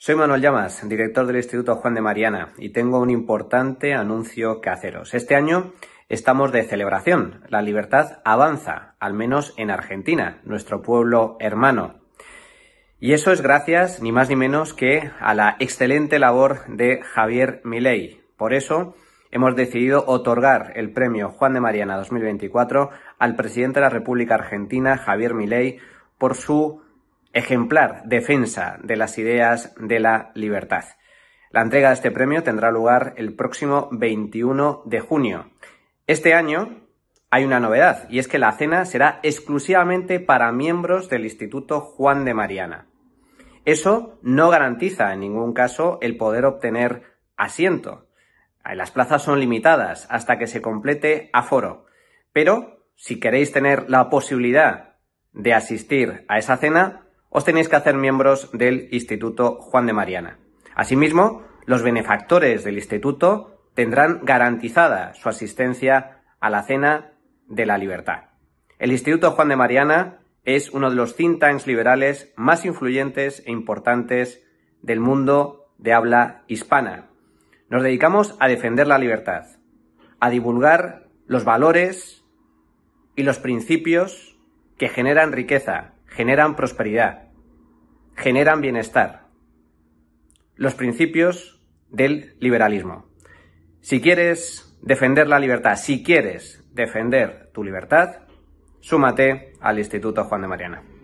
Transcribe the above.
Soy Manuel Llamas, director del Instituto Juan de Mariana, y tengo un importante anuncio que haceros. Este año estamos de celebración. La libertad avanza, al menos en Argentina, nuestro pueblo hermano. Y eso es gracias, ni más ni menos, que a la excelente labor de Javier Milei. Por eso hemos decidido otorgar el premio Juan de Mariana 2024 al presidente de la República Argentina, Javier Milei, por su ejemplar defensa de las ideas de la libertad. La entrega de este premio tendrá lugar el próximo 21 de junio. Este año hay una novedad y es que la cena será exclusivamente para miembros del Instituto Juan de Mariana. Eso no garantiza en ningún caso el poder obtener asiento. Las plazas son limitadas hasta que se complete aforo. Pero si queréis tener la posibilidad de asistir a esa cena, os tenéis que hacer miembros del Instituto Juan de Mariana. Asimismo, los benefactores del instituto tendrán garantizada su asistencia a la Cena de la Libertad. El Instituto Juan de Mariana es uno de los think tanks liberales más influyentes e importantes del mundo de habla hispana. Nos dedicamos a defender la libertad, a divulgar los valores y los principios que generan riqueza, generan prosperidad, generan bienestar. Los principios del liberalismo. Si quieres defender la libertad, si quieres defender tu libertad, súmate al Instituto Juan de Mariana.